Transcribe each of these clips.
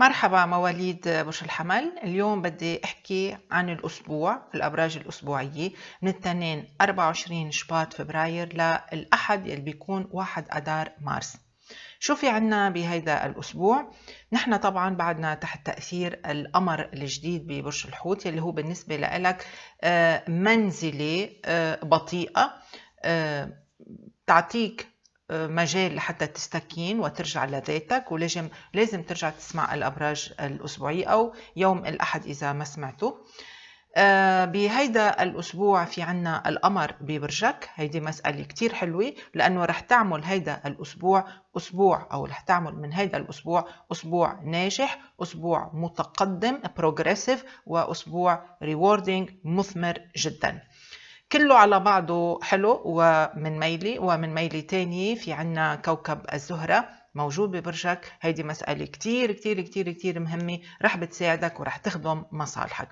مرحبا مواليد برج الحمل اليوم بدي احكي عن الاسبوع الابراج الاسبوعيه من الاثنين 24 شباط فبراير للاحد اللي بيكون 1 اذار مارس شو في عنا بهيدا الأسبوع؟ نحن طبعا بعدنا تحت تأثير القمر الجديد ببرج الحوت اللي هو بالنسبة لك آه، منزلة آه، بطيئة آه، تعطيك مجال لحتى تستكين وترجع لذاتك ولازم لازم ترجع تسمع الابراج الاسبوعيه او يوم الاحد اذا ما سمعته آه، بهيدا الأسبوع في عنا القمر ببرجك هيدي مسألة كتير حلوة لأنه رح تعمل هيدا الأسبوع أسبوع أو رح تعمل من هيدا الأسبوع أسبوع ناجح أسبوع متقدم بروجريسيف وأسبوع ريوردينج مثمر جداً كله على بعضه حلو ومن ميلي ومن ميلي تاني في عنا كوكب الزهرة موجود ببرجك هيدي مسألة كتير كتير كتير كتير مهمة رح بتساعدك ورح تخدم مصالحك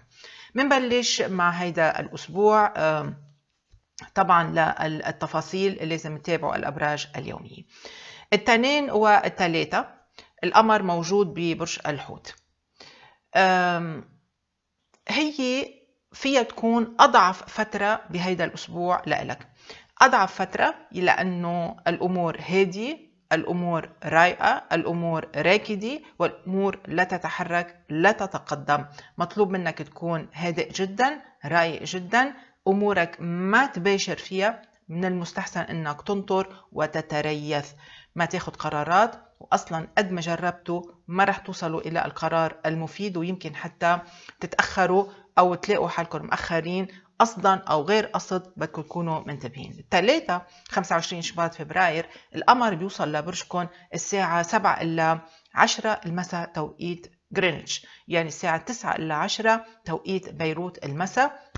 منبلش مع هيدا الأسبوع طبعا للتفاصيل لازم تتابعوا الأبراج اليومية التنين والتلاتة القمر موجود ببرج الحوت هي فيها تكون أضعف فترة بهيدا الأسبوع لإلك أضعف فترة لأنه الأمور هادية الأمور رايقة الأمور راكدة والأمور لا تتحرك لا تتقدم مطلوب منك تكون هادئ جدا رايق جدا أمورك ما تباشر فيها من المستحسن أنك تنطر وتتريث ما تاخد قرارات واصلا قد ما جربتوا ما رح توصلوا الى القرار المفيد ويمكن حتى تتاخروا او تلاقوا حالكم مأخرين قصدا او غير قصد بدكم تكونوا منتبهين الثلاثة 25 شباط فبراير القمر بيوصل لبرجكم الساعة 7 الا 10 المساء توقيت جرينتش يعني الساعة 9 الا 10 توقيت بيروت المساء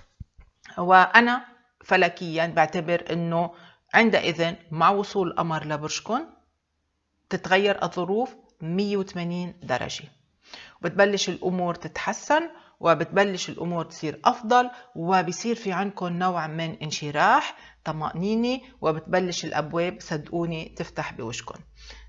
وانا فلكيا بعتبر انه عندئذ مع وصول القمر لبرجكم تتغير الظروف 180 درجة وبتبلش الأمور تتحسن وبتبلش الأمور تصير أفضل وبصير في عندكم نوع من انشراح طمأنينة وبتبلش الأبواب صدقوني تفتح بوجهكم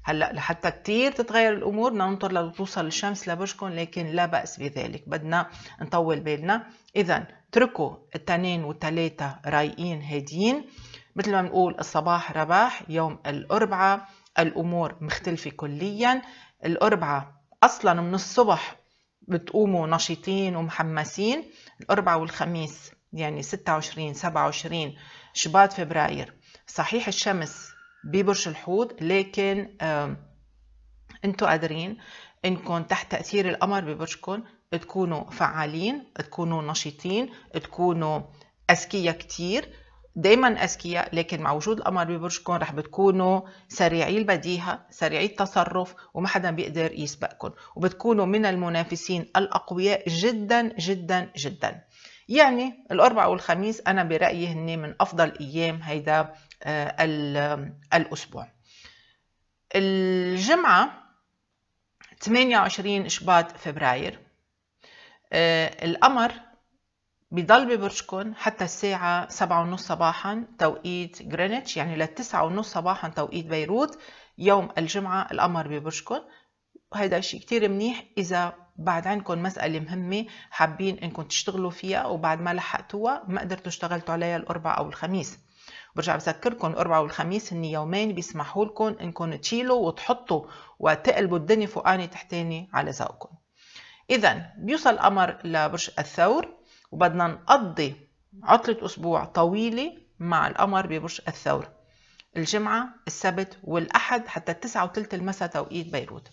هلا لحتى كتير تتغير الامور بدنا ننطر لتوصل الشمس لبرجكم لكن لا باس بذلك بدنا نطول بالنا اذا اتركوا التنين والثلاثه رايقين هاديين مثل ما بنقول الصباح رباح يوم الاربعاء الأمور مختلفة كليا الأربعة أصلا من الصبح بتقوموا نشيطين ومحمسين الأربعة والخميس يعني 26 27 شباط فبراير صحيح الشمس ببرج الحوض لكن انتم قادرين انكم تحت تأثير القمر ببرجكم تكونوا فعالين تكونوا نشيطين تكونوا أذكياء كثير دايما اذكياء لكن مع وجود القمر ببرجكم رح بتكونوا سريعي البديهه سريعي التصرف وما حدا بيقدر يسبقكم وبتكونوا من المنافسين الاقوياء جدا جدا جدا يعني الاربعاء والخميس انا برايي هن من افضل ايام هيدا آه، الاسبوع الجمعه 28 شباط فبراير آه، القمر بضل ببرجكم حتى الساعة سبعة ونص صباحا توقيت غرينتش يعني للتسعة ونص صباحا توقيت بيروت يوم الجمعة القمر ببرجكم هيدا شيء كتير منيح إذا بعد عندكم مسألة مهمة حابين إنكم تشتغلوا فيها وبعد ما لحقتوها ما قدرتوا اشتغلتوا عليها الأربعاء أو الخميس برجع بذكركم الأربعاء والخميس هن يومين بيسمحوا لكم إنكم تشيلوا وتحطوا وتقلبوا الدنيا فوقاني تحتاني على ذوقكم إذا بيوصل القمر لبرج الثور وبدنا نقضي عطلة أسبوع طويلة مع القمر ببرج الثور الجمعة السبت والأحد حتى التسعة وثلث المساء توقيت بيروت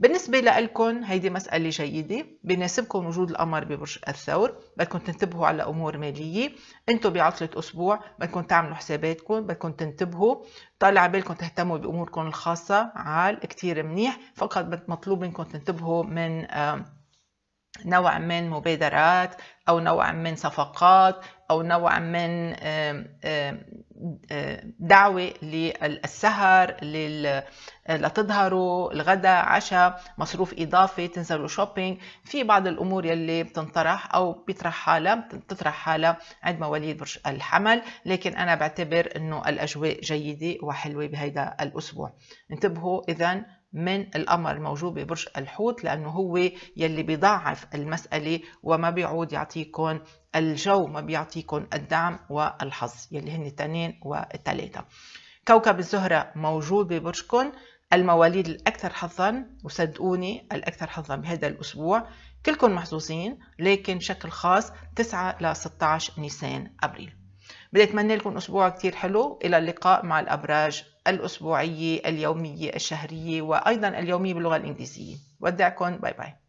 بالنسبة لكم هيدي مسألة جيدة بناسبكم وجود القمر ببرج الثور بدكم تنتبهوا على أمور مالية أنتم بعطلة أسبوع بدكم تعملوا حساباتكم بدكم تنتبهوا طالع بالكم تهتموا بأموركم الخاصة عال كتير منيح فقط مطلوب منكم تنتبهوا من آه نوع من مبادرات او نوع من صفقات او نوع من دعوه للسهر لتظهروا الغداء عشاء مصروف اضافي تنزلوا شوبينج في بعض الامور يلي بتنطرح او بيطرح حالها بتطرح حالها عند مواليد برج الحمل لكن انا بعتبر انه الاجواء جيده وحلوه بهيدا الاسبوع انتبهوا اذا من القمر الموجود ببرج الحوت لأنه هو يلي بيضعف المسألة وما بيعود يعطيكم الجو ما بيعطيكم الدعم والحظ يلي هن اثنين وثلاثه كوكب الزهرة موجود ببرجكم المواليد الأكثر حظا وصدقوني الأكثر حظا بهذا الأسبوع كلكم محظوظين لكن بشكل خاص 9 ل 16 نيسان أبريل بدي أتمنى لكم أسبوع كتير حلو إلى اللقاء مع الأبراج الأسبوعية اليومية الشهرية وأيضا اليومية باللغة الإنجليزية ودعكم باي باي